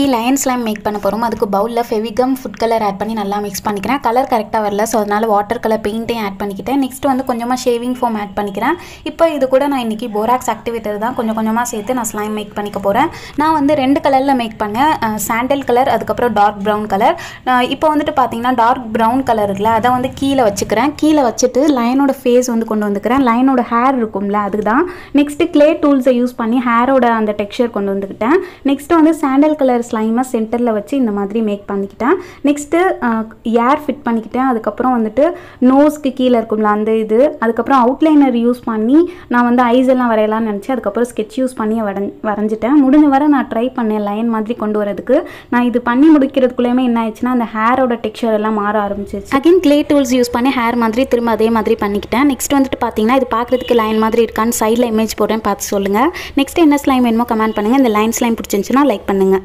இன்றைக்கி line slime make பண்ண போகிறோம் அதுக்கு பவுலில் ஃபெவிகம் ஃபுட் கலர் ஆட் பண்ணி நல்லா மிக்ஸ் பண்ணிக்கிறேன் கலர் கரெக்டாக வரல ஸோ அதனால் வாட்டர் கலர் பெயிண்ட்டையும் ஆட் பண்ணிக்கிட்டேன் நெக்ஸ்ட் வந்து கொஞ்சமாக ஷேவிங் ஃபோம் ஆட் பண்ணிக்கிறேன் இப்போ இது கூட நான் இன்றைக்கி போராக்ஸ் ஆக்டிவேட்டர் தான் கொஞ்சம் கொஞ்சமாக சேர்த்து நான் ஸ்லைம் மேக் பண்ணிக்க போகிறேன் நான் வந்து ரெண்டு கலரில் மேக் பண்ணேன் சாண்டல் கலர் அதுக்கப்புறம் டார்க் ப்ரௌன் கலர் இப்போ வந்துட்டு பார்த்தீங்கன்னா டார்க் ப்ரௌன் கலர் இல்லை அதை வந்து கீழே வச்சுக்கிறேன் கீழே வச்சுட்டு லயனோட ஃபேஸ் வந்து கொண்டு வந்துக்கிறேன் லயனோட ஹேர் இருக்கும்ல அதுக்கு தான் நெக்ஸ்ட்டு கிளே டூல்ஸை யூஸ் பண்ணி ஹேரோட அந்த டெக்ஸ்சர் கொண்டு வந்துக்கிட்டேன் நெக்ஸ்ட்டு வந்து சாண்டல் கலர் ஸ்லைமை சென்டரில் வச்சு இந்த மாதிரி மேக் பண்ணிக்கிட்டேன் நெக்ஸ்ட்டு ஏர் ஃபிட் பண்ணிக்கிட்டேன் அதுக்கப்புறம் வந்துட்டு நோஸ்க்கு கீழே இருக்கும்ல அந்த இது அதுக்கப்புறம் அவுட்லைனர் யூஸ் பண்ணி நான் வந்து ஐஸ் எல்லாம் வரையலாம்னு நினச்சி அதுக்கப்புறம் ஸ்கெட்ச் யூஸ் பண்ணி வரஞ் வரைஞ்சிட்டேன் முடிஞ்ச வரை நான் ட்ரை பண்ணேன் லைன் மாதிரி கொண்டு வரதுக்கு நான் இது பண்ணி முடிக்கிறதுக்குள்ளேயுமே என்ன ஆயிடுச்சுன்னா அந்த ஹேரோட டெக்ஸ்சர் எல்லாம் மாற ஆரம்பிச்சிச்சு அகைன் கிளே டூல்ஸ் யூஸ் பண்ணி ஹேர் மாதிரி திரும்ப அதே மாதிரி பண்ணிக்கிட்டேன் நெக்ஸ்ட் வந்துட்டு பார்த்தீங்கன்னா இது பார்க்குறதுக்கு லைன் மாதிரி இருக்கான்னு சைடில் இமேஜ் போடுறேன் பார்த்து சொல்லுங்கள் நெக்ஸ்ட் என்ன ஸ்லைம் வேணுமோ கமெண்ட் பண்ணுங்கள் இந்த லைன் ஸ்லைம் பிடிச்சிருந்துச்சுன்னா லைக் பண்ணுங்கள்